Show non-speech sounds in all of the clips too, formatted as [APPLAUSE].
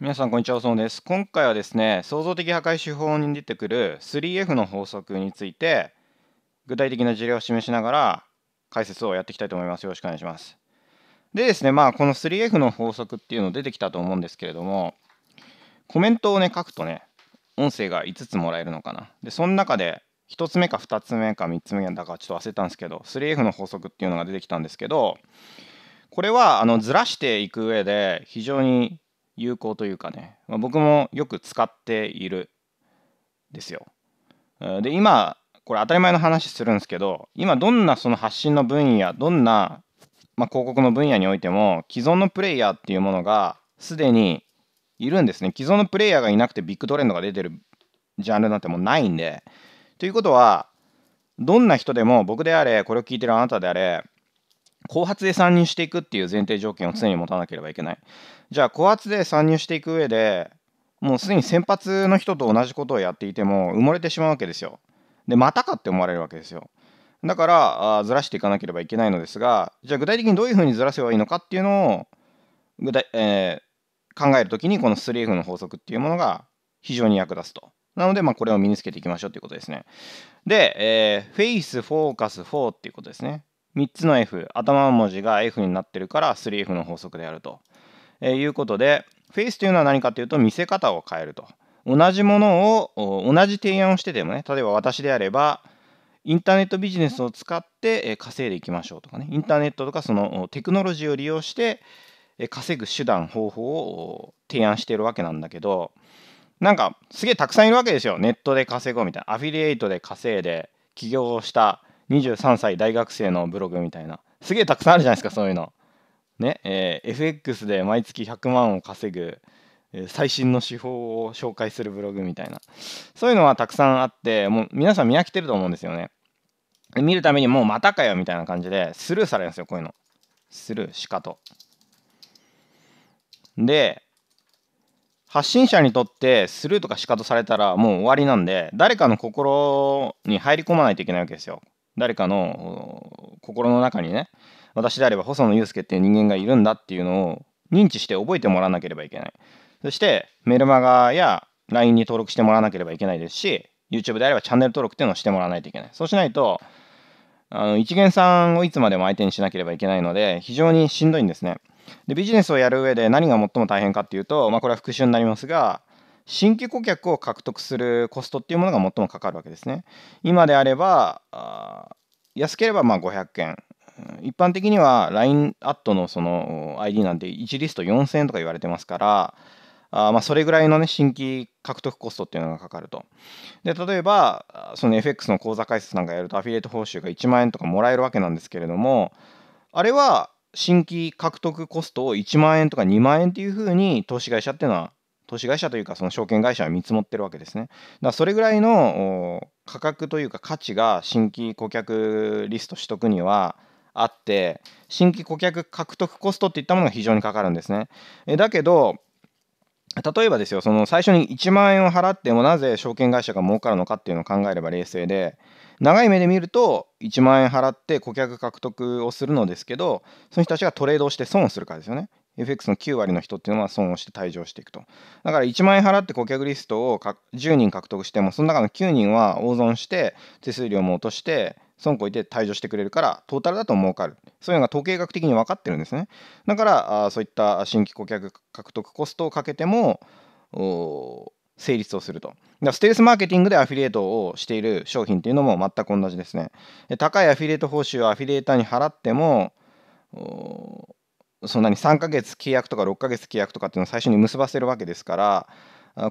皆さんこんにちは、そのです。今回はですね、創造的破壊手法に出てくる 3F の法則について、具体的な事例を示しながら解説をやっていきたいと思います。よろしくお願いします。でですね、まあこの 3F の法則っていうの出てきたと思うんですけれども、コメントをね、書くとね、音声が5つもらえるのかな。で、その中で1つ目か2つ目か3つ目だかちょっと忘れたんですけど、3F の法則っていうのが出てきたんですけど、これはあのずらしていく上で非常に有効というかね、まあ、僕もよく使っているですよ。で今これ当たり前の話するんですけど今どんなその発信の分野どんな、まあ、広告の分野においても既存のプレイヤーっていうものがすでにいるんですね既存のプレイヤーがいなくてビッグトレンドが出てるジャンルなんてもうないんでということはどんな人でも僕であれこれを聞いてるあなたであれ後発で参入していくっていう前提条件を常に持たなければいけない。じゃあ後発で参入していく上でもうすでに先発の人と同じことをやっていても埋もれてしまうわけですよ。でまたかって思われるわけですよ。だからあずらしていかなければいけないのですがじゃあ具体的にどういうふうにずらせばいいのかっていうのを具体、えー、考えるときにこの 3F の法則っていうものが非常に役立つと。なので、まあ、これを身につけていきましょうということですね。で、えー、フェイス、フォーカス、フォーっていうことですね。3つの F 頭の文字が F になってるから 3F の法則であると、えー、いうことでフェイスというのは何かというと見せ方を変えると同じものを同じ提案をしててもね例えば私であればインターネットビジネスを使って稼いでいきましょうとかねインターネットとかそのテクノロジーを利用して稼ぐ手段方法を提案しているわけなんだけどなんかすげえたくさんいるわけですよネットで稼ごうみたいなアフィリエイトで稼いで起業した23歳大学生のブログみたいなすげえたくさんあるじゃないですかそういうのねえー、FX で毎月100万を稼ぐ、え最新の手法を紹介するブログみたいなそういうのはたくさんあってもう皆さん見飽きてると思うんですよね見るためにもうまたかよみたいな感じでスルーされるんですよこういうのスルーしかとで発信者にとってスルーとかしかとされたらもう終わりなんで誰かの心に入り込まないといけないわけですよ誰かの心の中にね私であれば細野祐介っていう人間がいるんだっていうのを認知して覚えてもらわなければいけないそしてメルマガや LINE に登録してもらわなければいけないですし YouTube であればチャンネル登録っていうのをしてもらわないといけないそうしないとあの一元さんをいつまでも相手にしなければいけないので非常にしんどいんですねでビジネスをやる上で何が最も大変かっていうと、まあ、これは復習になりますが新規顧客を獲得するコストっていうものが最もかかるわけですね。今であれば、安ければま500件。一般的には LINE アットのその ID なんて1リスト4000円とか言われてますから、あまそれぐらいの、ね、新規獲得コストっていうのがかかると。で、例えば、その FX の口座開設なんかやるとアフィリエイト報酬が1万円とかもらえるわけなんですけれども、あれは新規獲得コストを1万円とか2万円っていうふうに投資会社っていうのは投資会社というかその証券会社は見積もってるわけですね。だからそれぐらいの価格というか価値が新規顧客リスト取得にはあって新規顧客獲得コストっていったものが非常にかかるんですね。えだけど例えばですよその最初に1万円を払ってもなぜ証券会社が儲かるのかっていうのを考えれば冷静で長い目で見ると1万円払って顧客獲得をするのですけどその人たちがトレードをして損をするからですよね FX の9割の人っていうのは損をして退場していくと。だから1万円払って顧客リストを10人獲得しても、その中の9人は大損して、手数料も落として、損こいて退場してくれるからトータルだと儲かるそういうのが統計学的に分かってるんですねだからあそういった新規顧客獲得コストをかけても成立をするとだステルスマーケティングでアフィリエイトをしている商品っていうのも全く同じですね高いアフィリエイト報酬をアフィリエイターに払ってもそんなに3ヶ月契約とか6ヶ月契約とかっていうのを最初に結ばせるわけですから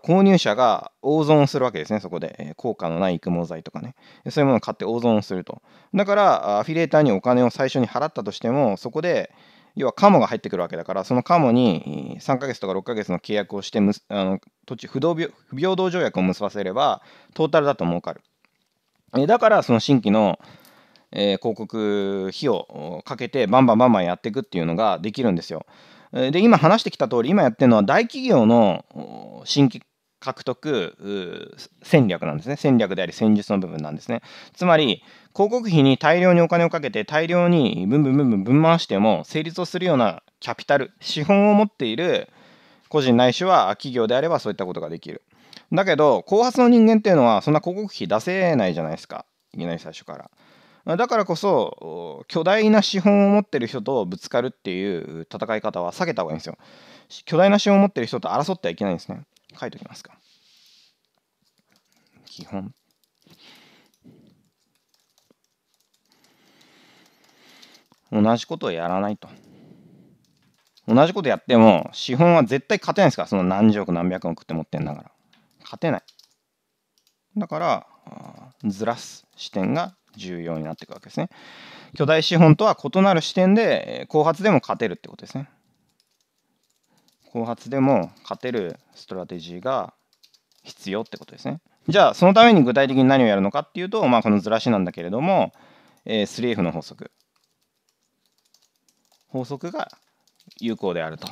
購入者が大損するわけですね、そこで。効果のない育毛剤とかね。そういうものを買って大損すると。だから、アフィリエーターにお金を最初に払ったとしても、そこで、要はカモが入ってくるわけだから、そのカモに3ヶ月とか6ヶ月の契約をして、あの土地不動不平等条約を結ばせれば、トータルだと儲かる。えだから、その新規のえー、広告費をかけてバンバンバンバンやっていくっていうのができるんですよ。で今話してきた通り今やってるのは大企業の新規獲得戦略なんですね戦略であり戦術の部分なんですねつまり広告費に大量にお金をかけて大量にブンブンブンブンブン回しても成立をするようなキャピタル資本を持っている個人ないしは企業であればそういったことができるだけど後発の人間っていうのはそんな広告費出せないじゃないですかいきなり最初から。だからこそ巨大な資本を持ってる人とぶつかるっていう戦い方は避けた方がいいんですよ巨大な資本を持ってる人と争ってはいけないんですね書いときますか基本同じことをやらないと同じことやっても資本は絶対勝てないですからその何十億何百億って持ってんだから勝てないだからずらす視点が重要になっていくわけですね。巨大資本とは異なる視点で後発でも勝てるってことですね。後発でも勝てるストラテジーが必要ってことですね。じゃあそのために具体的に何をやるのかっていうと、まあ、このずらしなんだけれども、えー、3F の法則法則が有効であると。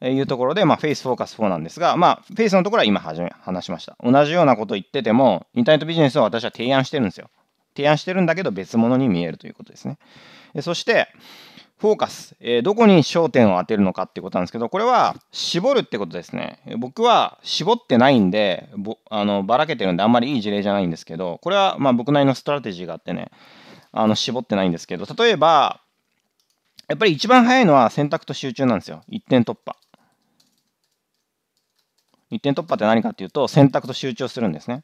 いうところで、まあ、フェイスフォーカス4なんですが、まあ、フェイスのところは今はじめ話しました。同じようなこと言ってても、インターネットビジネスを私は提案してるんですよ。提案してるんだけど別物に見えるということですね。そして、フォーカス、えー、どこに焦点を当てるのかってことなんですけど、これは絞るってことですね。僕は絞ってないんで、あのばらけてるんであんまりいい事例じゃないんですけど、これはまあ僕なりのストラテジーがあってね、あの絞ってないんですけど、例えば、やっぱり一番早いのは選択と集中なんですよ。一点突破。一点突破って何かっていうと、選択と集中するんですね。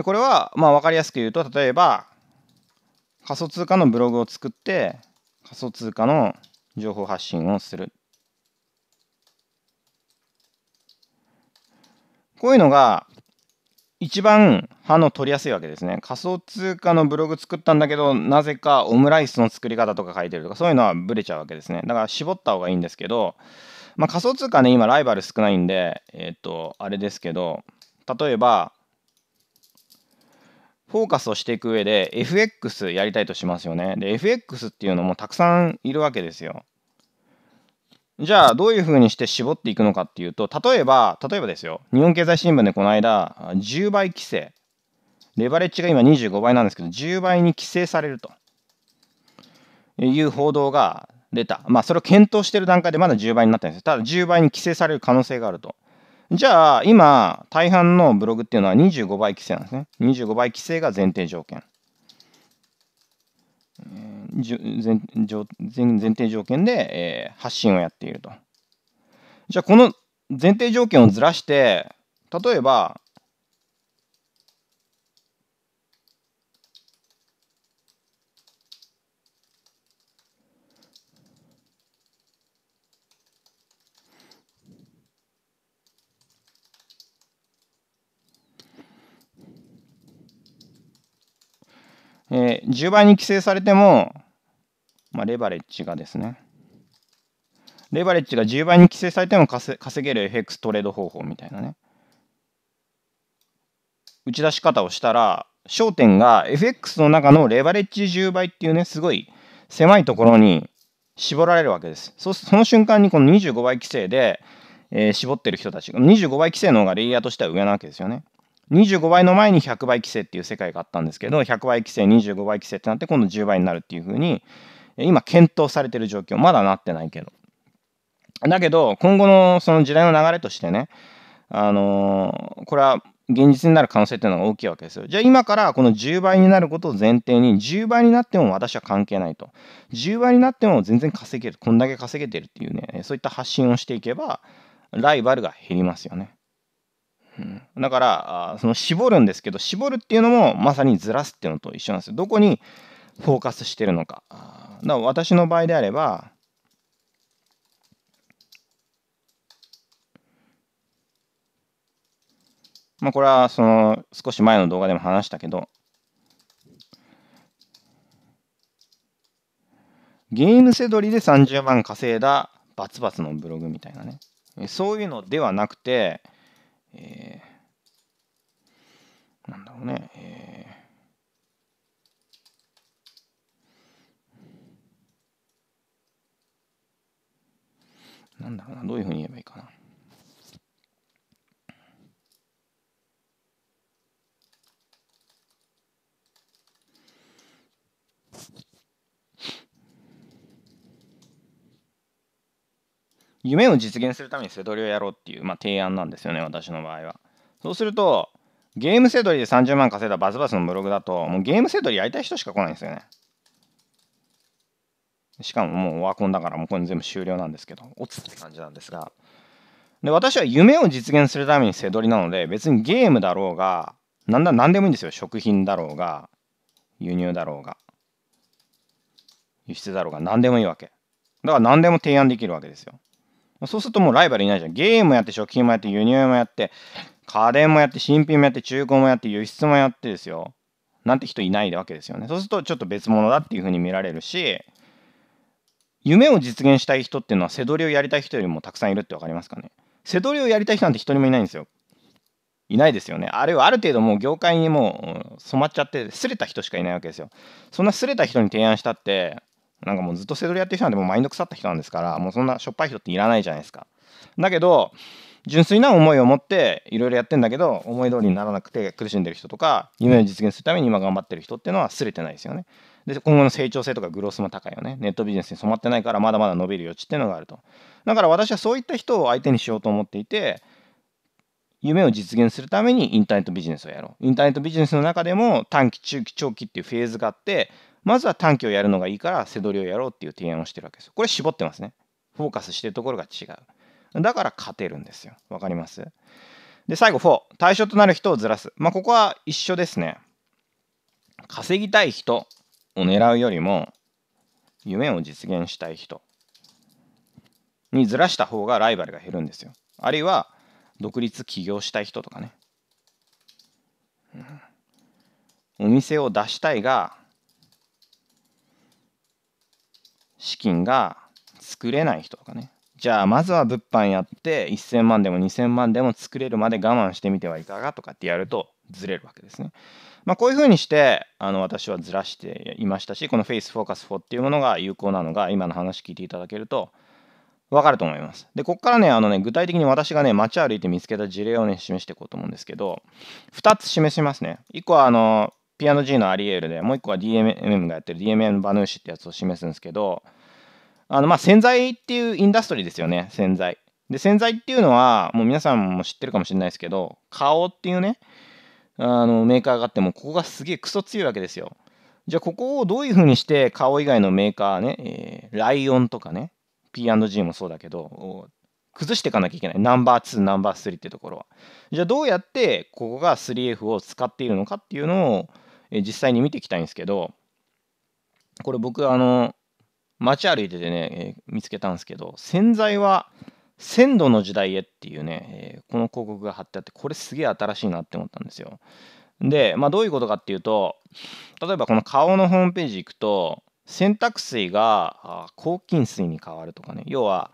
でこれはまあ分かりやすく言うと例えば仮想通貨のブログを作って仮想通貨の情報発信をするこういうのが一番反応取りやすいわけですね。仮想通貨のブログ作ったんだけど、なぜかオムライスの作り方とか書いてるとか、そういうのはブレちゃうわけですね。だから絞った方がいいんですけど、まあ、仮想通貨ね、今ライバル少ないんで、えっ、と、あれですけど、例えば、フォーカスをしていく上で FX やりたいとしますよね。で、FX っていうのもたくさんいるわけですよ。じゃあ、どういうふうにして絞っていくのかっていうと、例えば、例えばですよ、日本経済新聞でこの間、10倍規制、レバレッジが今25倍なんですけど、10倍に規制されるという報道が出た。まあ、それを検討している段階でまだ10倍になってんですただ、10倍に規制される可能性があると。じゃあ、今、大半のブログっていうのは25倍規制なんですね。25倍規制が前提条件。前前提条件で、えー、発信をやっていると。じゃあ、この前提条件をずらして、例えば、えー、10倍に規制されても、まあ、レバレッジがですね、レバレッジが10倍に規制されても稼げる FX トレード方法みたいなね。打ち出し方をしたら、焦点が FX の中のレバレッジ10倍っていうね、すごい狭いところに絞られるわけです。そその瞬間にこの25倍規制で、えー、絞ってる人たち、25倍規制の方がレイヤーとしては上なわけですよね。25倍の前に100倍規制っていう世界があったんですけど、100倍規制、25倍規制ってなって、今度10倍になるっていうふうに、今検討されてる状況、まだなってないけど。だけど、今後のその時代の流れとしてね、あのー、これは現実になる可能性っていうのが大きいわけですよ。じゃあ今からこの10倍になることを前提に、10倍になっても私は関係ないと。10倍になっても全然稼げる。こんだけ稼げてるっていうね、そういった発信をしていけば、ライバルが減りますよね。うん、だからその絞るんですけど絞るっていうのもまさにずらすっていうのと一緒なんですよ。どこにフォーカスしてるのか。だから私の場合であればまあこれはその少し前の動画でも話したけどゲームせどりで30万稼いだバツバツのブログみたいなねそういうのではなくてえー、なんだろうね、えー、なんだろうな、どういうふうに言えばいいかな。夢を実現するためにセドリをやろうっていう、まあ、提案なんですよね、私の場合は。そうすると、ゲームセドリで30万稼いだバズバズのブログだと、もうゲームセドリやりたい人しか来ないんですよね。しかももうオワコンだから、もうこれ全部終了なんですけど、落ちって感じなんですが。で、私は夢を実現するためにセドリなので、別にゲームだろうが、なんだ、何でもいいんですよ。食品だろうが、輸入だろうが、輸出だろうが、何でもいいわけ。だから何でも提案できるわけですよ。そうするともうライバルいないじゃん。ゲームやって、食品もやって、輸入もやって、家電もやって、新品もやって、中古もやって、輸出もやってですよ。なんて人いないわけですよね。そうするとちょっと別物だっていうふうに見られるし、夢を実現したい人っていうのは、背取りをやりたい人よりもたくさんいるって分かりますかね。背取りをやりたい人なんて一人もいないんですよ。いないですよね。あるいはある程度もう業界にもう染まっちゃって、すれた人しかいないわけですよ。そんなすれた人に提案したって、なんかもうずっとセドリやってる人なんてもうマインド腐った人なんですから、もうそんなしょっぱい人っていらないじゃないですか。だけど、純粋な思いを持っていろいろやってんだけど、思い通りにならなくて苦しんでる人とか、夢を実現するために今頑張ってる人っていうのはすれてないですよね。で、今後の成長性とかグロースも高いよね。ネットビジネスに染まってないから、まだまだ伸びる余地っていうのがあると。だから私はそういった人を相手にしようと思っていて、夢を実現するためにインターネットビジネスをやろう。インターネットビジネスの中でも短期、中期、長期っていうフェーズがあって、まずは短期をやるのがいいから背取りをやろうっていう提案をしてるわけです。これ絞ってますね。フォーカスしてるところが違う。だから勝てるんですよ。わかりますで、最後4、対象となる人をずらす。まあ、ここは一緒ですね。稼ぎたい人を狙うよりも、夢を実現したい人にずらした方がライバルが減るんですよ。あるいは、独立起業したい人とかね。お店を出したいが、資金が作れない人とかねじゃあまずは物販やって1000万でも2000万でも作れるまで我慢してみてはいかがとかってやるとずれるわけですね。まあ、こういうふうにしてあの私はずらしていましたしこのフェイスフォーカス4っていうものが有効なのが今の話聞いていただけるとわかると思います。で、ここからね、あのね、具体的に私がね、街歩いて見つけた事例をね、示していこうと思うんですけど、2つ示しますね。1個は、あの、P&G のアリエールで、もう一個は DMM がやってる DMM バヌーシってやつを示すんですけど、あの、まあ、洗剤っていうインダストリーですよね、洗剤。で、洗剤っていうのは、もう皆さんも知ってるかもしれないですけど、顔っていうね、あの、メーカーがあっても、ここがすげえクソ強いわけですよ。じゃあ、ここをどういうふうにして、顔以外のメーカーね、えー、ライオンとかね、P&G もそうだけど、崩していかなきゃいけない。ナンバー2、ナンバー3ってところは。じゃあどうやってここが 3F を使っているのかっていうのをえ実際に見ていきたいんですけど、これ僕、あの、街歩いててね、えー、見つけたんですけど、洗剤は鮮度の時代へっていうね、えー、この広告が貼ってあって、これすげえ新しいなって思ったんですよ。で、まあ、どういうことかっていうと、例えばこの顔のホームページ行くと、洗濯水が抗菌水に変わるとかね、要は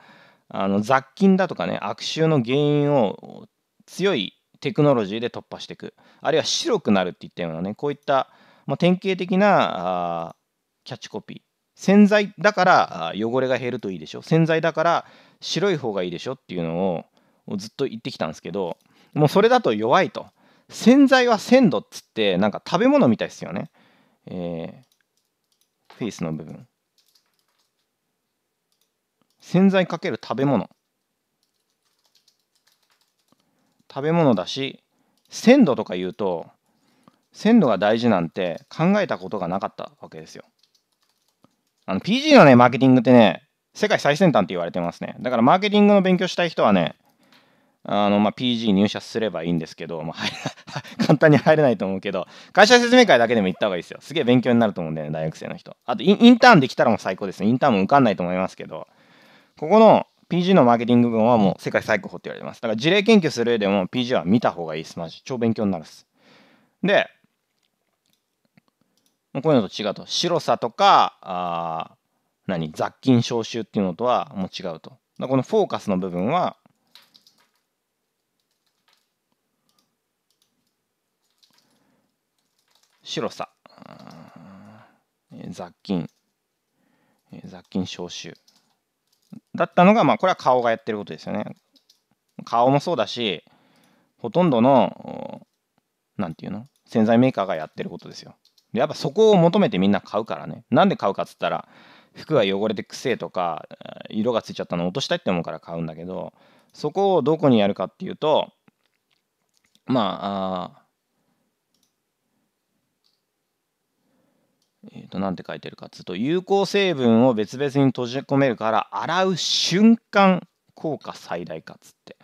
あの雑菌だとかね、悪臭の原因を強いテクノロジーで突破していくあるいは白くなるっていったようなねこういった、まあ、典型的なあキャッチコピー洗剤だから汚れが減るといいでしょ洗剤だから白い方がいいでしょっていうのをずっと言ってきたんですけどもうそれだと弱いと洗剤は鮮度っつってなんか食べ物みたいですよね、えー、フェイスの部分洗剤かける食べ物食べ物だし鮮度とか言うと鮮度が大事なんて考えたことがなかったわけですよ。あの PG のね、マーケティングってね、世界最先端って言われてますね。だからマーケティングの勉強したい人はね、あのまあ、PG 入社すればいいんですけど、まあ、[LAUGHS] 簡単に入れないと思うけど、会社説明会だけでも行った方がいいですよ。すげえ勉強になると思うんだよね、大学生の人。あとイ、ンターンできたらもう最高ですね。インターンも受かんないと思いますけど、ここの PG のマーケティング分はもう世界最高峰って言われてます。だから事例研究する上でも PG は見た方がいいです。マジ。超勉強になるっす。で、こういうのと違うと。白さとか、あ何雑菌消臭っていうのとはもう違うと。このフォーカスの部分は、白さ、雑菌、雑菌消臭。だったのが、まあ、これは顔がやってることですよね。顔もそうだし、ほとんどの、なんていうの洗剤メーカーがやってることですよ。で、やっぱそこを求めてみんな買うからね。なんで買うかっつったら、服が汚れてくせえとか、色がついちゃったの落としたいって思うから買うんだけど、そこをどこにやるかっていうと、まあ、あえー、と何て書いてるかっつうと有効成分を別々に閉じ込めるから洗う瞬間効果最大化っつって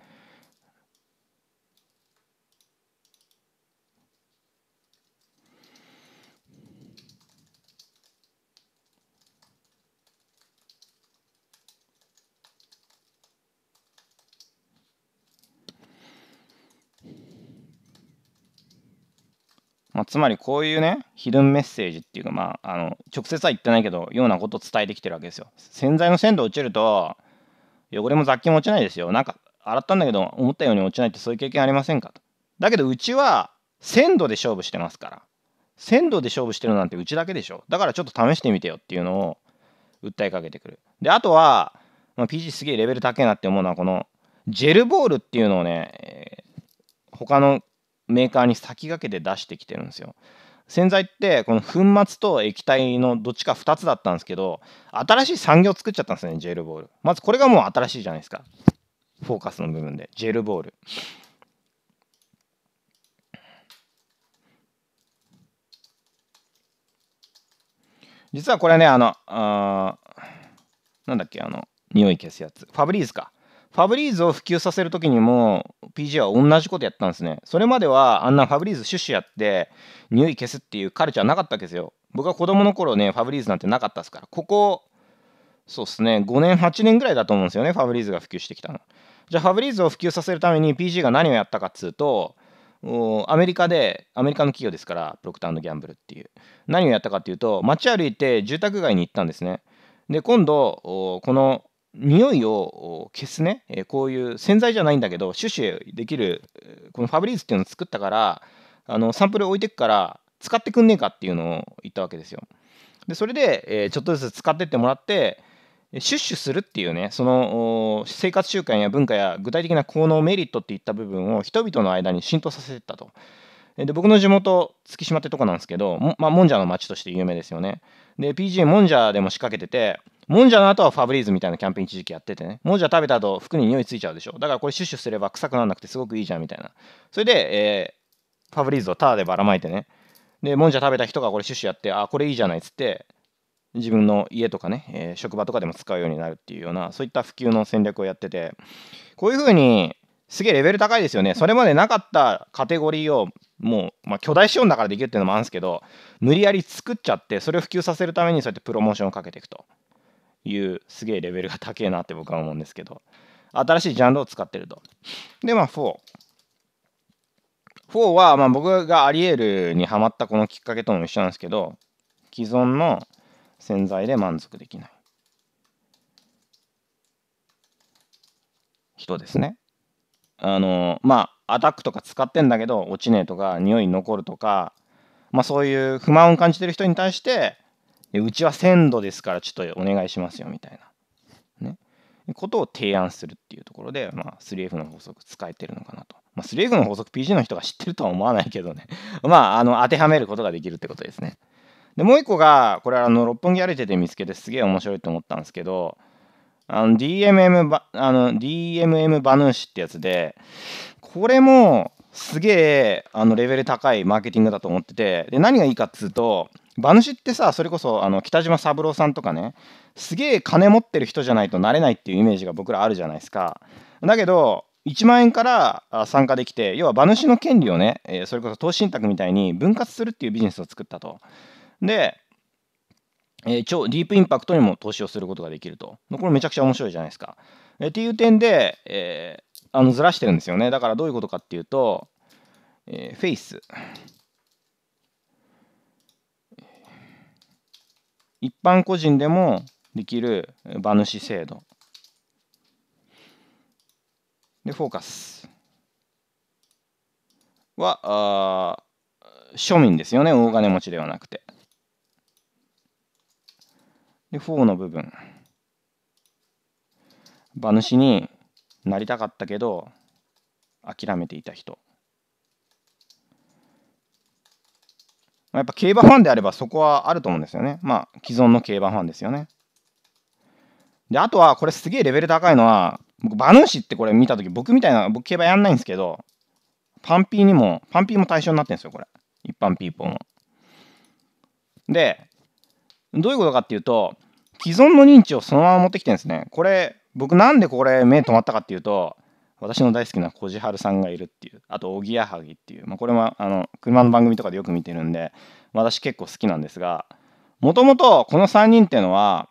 まあ、つまりこういうね、ヒルンメッセージっていうか、まあ、あの、直接は言ってないけど、ようなことを伝えてきてるわけですよ。洗剤の鮮度落ちると、汚れも雑菌も落ちないですよ。なんか、洗ったんだけど、思ったように落ちないってそういう経験ありませんかと。だけど、うちは、鮮度で勝負してますから。鮮度で勝負してるなんてうちだけでしょ。だからちょっと試してみてよっていうのを訴えかけてくる。で、あとは、まあ、PG すげえレベル高えなって思うのは、この、ジェルボールっていうのをね、えー、他のメーカーに先駆けて出してきてるんですよ。洗剤ってこの粉末と液体のどっちか2つだったんですけど新しい産業作っちゃったんですねジェルボールまずこれがもう新しいじゃないですかフォーカスの部分でジェルボール実はこれねあのあなんだっけあの匂い消すやつファブリーズかファブリーズを普及させる時にも PG は同じことやったんですね。それまではあんなファブリーズシュッシュやって匂い消すっていうカルチャーなかったわけですよ。僕は子供の頃ね、ファブリーズなんてなかったですから、ここ、そうですね、5年、8年ぐらいだと思うんですよね、ファブリーズが普及してきたの。じゃあファブリーズを普及させるために PG が何をやったかっつうと、アメリカで、アメリカの企業ですから、プロクターギャンブルっていう。何をやったかっていうと、街歩いて住宅街に行ったんですね。で、今度、この匂いを消すね、えこういう洗剤じゃないんだけどシュシュできるこのファブリーズっていうのを作ったからあのサンプル置いてくから使ってくんねえかっていうのを言ったわけですよでそれで、えちょっとずつ使ってってもらってシュッシュするっていうねその生活習慣や文化や具体的な効能メリットっていった部分を人々の間に浸透させてったとで僕の地元月島ってとこなんですけども,、まあ、もんじゃの町として有名ですよねで PGA もんじゃでも仕掛けててもんじゃの後はファブリーズみたいなキャンペーン一時期やっててね。もんじゃ食べた後服に匂いついちゃうでしょ。だからこれシュッシュすれば臭くならなくてすごくいいじゃんみたいな。それで、えー、ファブリーズをタダでばらまいてね。で、もんじゃ食べた人がこれシュッシュやって、あ、これいいじゃないっつって、自分の家とかね、えー、職場とかでも使うようになるっていうような、そういった普及の戦略をやってて、こういうふうに、すげえレベル高いですよね。それまでなかったカテゴリーをもう、まあ、巨大資本だからできるっていうのもあるんですけど、無理やり作っちゃって、それを普及させるためにそうやってプロモーションをかけていくと。いうすげえレベルが高えなって僕は思うんですけど新しいジャンルを使ってるとでまあ4 4はまあ僕がアリエルにはまったこのきっかけとも一緒なんですけど既存の洗剤で満足できない人ですねあのまあアタックとか使ってんだけど落ちねえとか匂い残るとかまあそういう不満を感じてる人に対してでうちは1000度ですからちょっとお願いしますよみたいな、ね、ことを提案するっていうところで、まあ、3F の法則使えてるのかなと。まあ、3F の法則 PG の人が知ってるとは思わないけどね [LAUGHS] まあ、あの当てはめることができるってことですね。でもう一個がこれあの六本木歩いてて見つけてすげえ面白いと思ったんですけどあの DMM, バあの DMM バヌーシってやつでこれもすげえあのレベル高いマーケティングだと思っててで何がいいかっつうと馬主ってさそれこそあの北島三郎さんとかねすげえ金持ってる人じゃないとなれないっていうイメージが僕らあるじゃないですかだけど1万円から参加できて要は馬主の権利をね、えそれこそ投資信託みたいに分割するっていうビジネスを作ったとで、え超ディープインパクトにも投資をすることができるとこれめちゃくちゃ面白いじゃないですか、えっていう点で、えー、あのずらしてるんですよねだからどういうことかっていうと、えー、フェイス一般個人でもできる馬主制度でフォーカスはあ庶民ですよね大金持ちではなくてでフォーの部分馬主になりたかったけど諦めていた人やっぱ競馬ファンであればそこはあると思うんですよね。まあ、既存の競馬ファンですよね。で、あとは、これすげえレベル高いのは、僕、馬主ってこれ見たとき、僕みたいな、僕競馬やんないんですけど、パンピーにも、パンピーも対象になってるんですよ、これ。一般ピーポーも。で、どういうことかっていうと、既存の認知をそのまま持ってきてるんですね。これ、僕なんでこれ目止まったかっていうと、私の大好きなこじはさんがいるっていうあとおぎやはぎっていう、まあ、これもあの車の番組とかでよく見てるんで私結構好きなんですがもともとこの3人っていうのは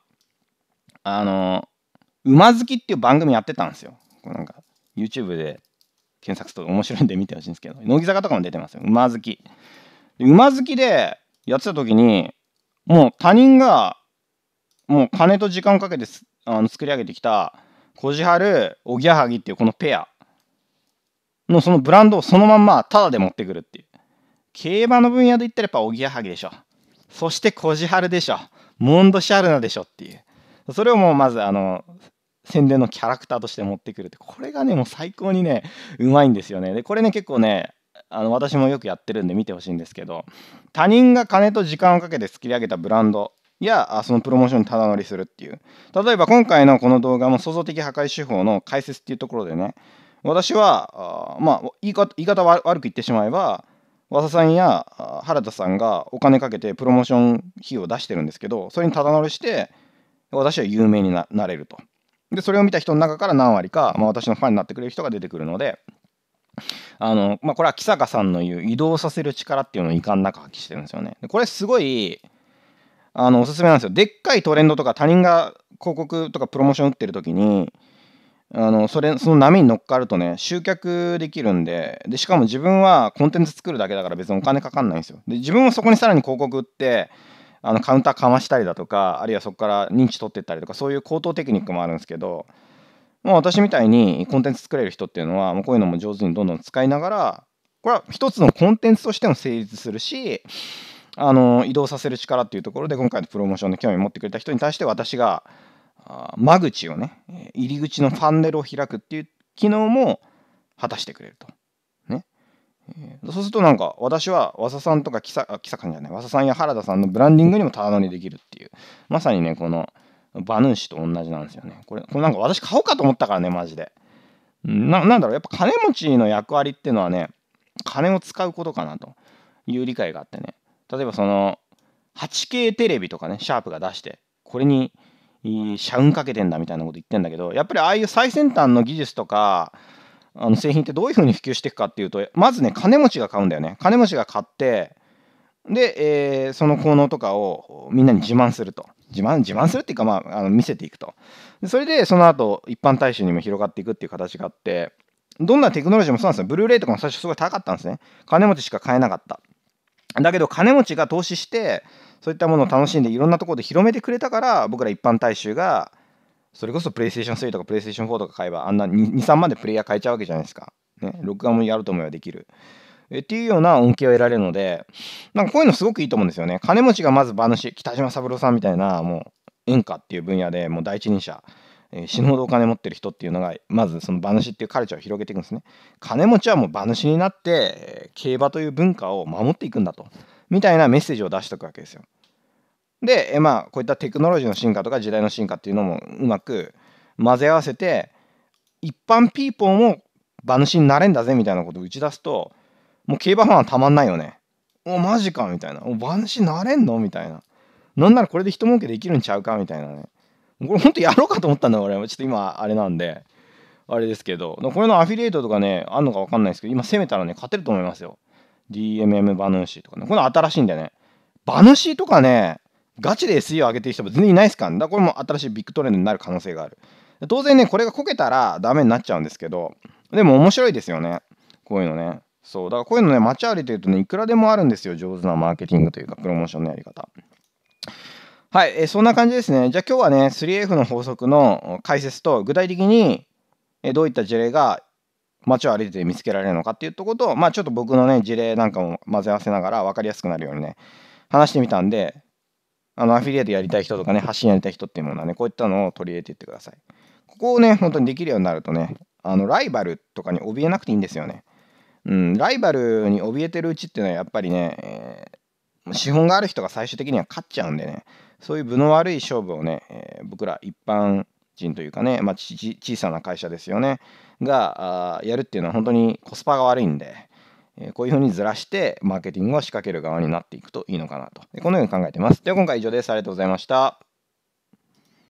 あの「馬好き」っていう番組やってたんですよなんか YouTube で検索すると面白いんで見てほしいんですけど乃木坂とかも出てますよ馬好きで馬好きでやってた時にもう他人がもう金と時間をかけてあの作り上げてきたコジハル、おぎやはぎっていうこのペアのそのブランドをそのまんまタダで持ってくるっていう。競馬の分野で言ったらやっぱおぎやはぎでしょ。そしてコジハルでしょ。モンドシャルナでしょっていう。それをもうまずあの、宣伝のキャラクターとして持ってくるって、これがね、もう最高にね、うまいんですよね。で、これね、結構ね、あの私もよくやってるんで見てほしいんですけど他人が金と時間をかけて作り上げたブランドやそのプロモーションにただ乗りするっていう例えば今回のこの動画も創造的破壊手法の解説っていうところでね私はまあ言い方言い方悪く言ってしまえば和田さんや原田さんがお金かけてプロモーション費用を出してるんですけどそれにただ乗りして私は有名になれるとでそれを見た人の中から何割か、まあ、私のファンになってくれる人が出てくるのであの、まあ、これは木坂さんの言う移動させる力っていうのを遺憾なく発揮してるんですよねでこれすごいあのおすすめなんですよ。でっかいトレンドとか他人が広告とかプロモーション打ってる時にあのそれその波に乗っかるとね集客できるんででしかも自分はコンテンツ作るだけだから別にお金かかんないんですよ。で自分もそこにさらに広告打ってあのカウンターかましたりだとかあるいはそこから認知取ってったりとかそういう高等テクニックもあるんですけど、私みたいにコンテンツ作れる人っていうのはもうこういうのも上手にどんどん使いながらこれは一つのコンテンツとしても成立するしあの移動させる力っていうところで今回のプロモーションの興味を持ってくれた人に対して私が間口をね入り口のファンネルを開くっていう機能も果たしてくれると。ね、そうするとなんか私は和佐さんとか喜坂木坂じゃない和佐さんや原田さんのブランディングにもただ乗りできるっていうまさにねこの馬主と同じなんですよね。これこれなんか私買おうかと思ったからねマジで。ななんだろうやっぱ金持ちの役割っていうのはね金を使うことかなという理解があってね例えばその 8K テレビとかねシャープが出してこれに社運かけてんだみたいなこと言ってんだけどやっぱりああいう最先端の技術とかあの製品ってどういうふうに普及していくかっていうとまずね金持ちが買うんだよね金持ちが買ってで、えー、その効能とかをみんなに自慢すると自慢自慢するっていうか、まあ、あの見せていくとそれでその後一般大衆にも広がっていくっていう形があってどんなテクノロジーもそうなんですよブルーレイとかも最初すごい高かったんですね金持ちしか買えなかっただけど金持ちが投資してそういったものを楽しんでいろんなところで広めてくれたから僕ら一般大衆がそれこそプレイステーション3とかプレイステーション4とか買えばあんな23万でプレイヤー買えちゃうわけじゃないですか。ね、録画もやると思えばできる。えっていうような恩恵を得られるのでなんかこういうのすごくいいと思うんですよね。金持ちがまず馬主北島三郎さんみたいなもう演歌っていう分野でもう第一人者え死ぬほどお金持ってる人っていうのがまずその馬主っていうカルチャーを広げていくんですね金持ちはもう馬主になって、競馬という文化を守っていくんだとみたいなメッセージを出しておくわけですよで、えまあこういったテクノロジーの進化とか時代の進化っていうのもうまく混ぜ合わせて一般ピーポーも馬主になれんだぜみたいなことを打ち出すともう競馬ファンはたまんないよねおマジかみたいな馬主なれんのみたいななんならこれで一儲けできるんちゃうかみたいなねこれほんとやろうかと思ったんだ俺ちょっと今あれなんであれですけどこれのアフィリエイトとかねあんのか分かんないですけど今攻めたらね勝てると思いますよ DMM バヌーシーとかねこの新しいんだよねバヌーシーとかねガチで SE を上げてる人も全然いないですから、ね、だからこれも新しいビッグトレンドになる可能性がある当然ねこれがこけたらダメになっちゃうんですけどでも面白いですよねこういうのねそうだからこういうのね街歩いてるとねいくらでもあるんですよ上手なマーケティングというかプロモーションのやり方はい、えー、そんな感じですね。じゃあ今日はね、3F の法則の解説と、具体的に、えどういった事例が街を歩いて見つけられるのかっていうとこと、まあちょっと僕のね、事例なんかも混ぜ合わせながら分かりやすくなるようにね、話してみたんで、あの、アフィリエイトやりたい人とかね、発信やりたい人っていうものはね、こういったのを取り入れていってください。ここをね、本当にできるようになるとね、あの、ライバルとかに怯えなくていいんですよね。うん、ライバルに怯えてるうちっていうのはやっぱりね、えー、資本がある人が最終的には勝っちゃうんでね、そういう分の悪い勝負をね、えー、僕ら一般人というかね、まあ、小さな会社ですよねがあやるっていうのは本当にコスパが悪いんで、えー、こういうふうにずらしてマーケティングを仕掛ける側になっていくといいのかなとでこのように考えてますでは今回以上ですありがとうございました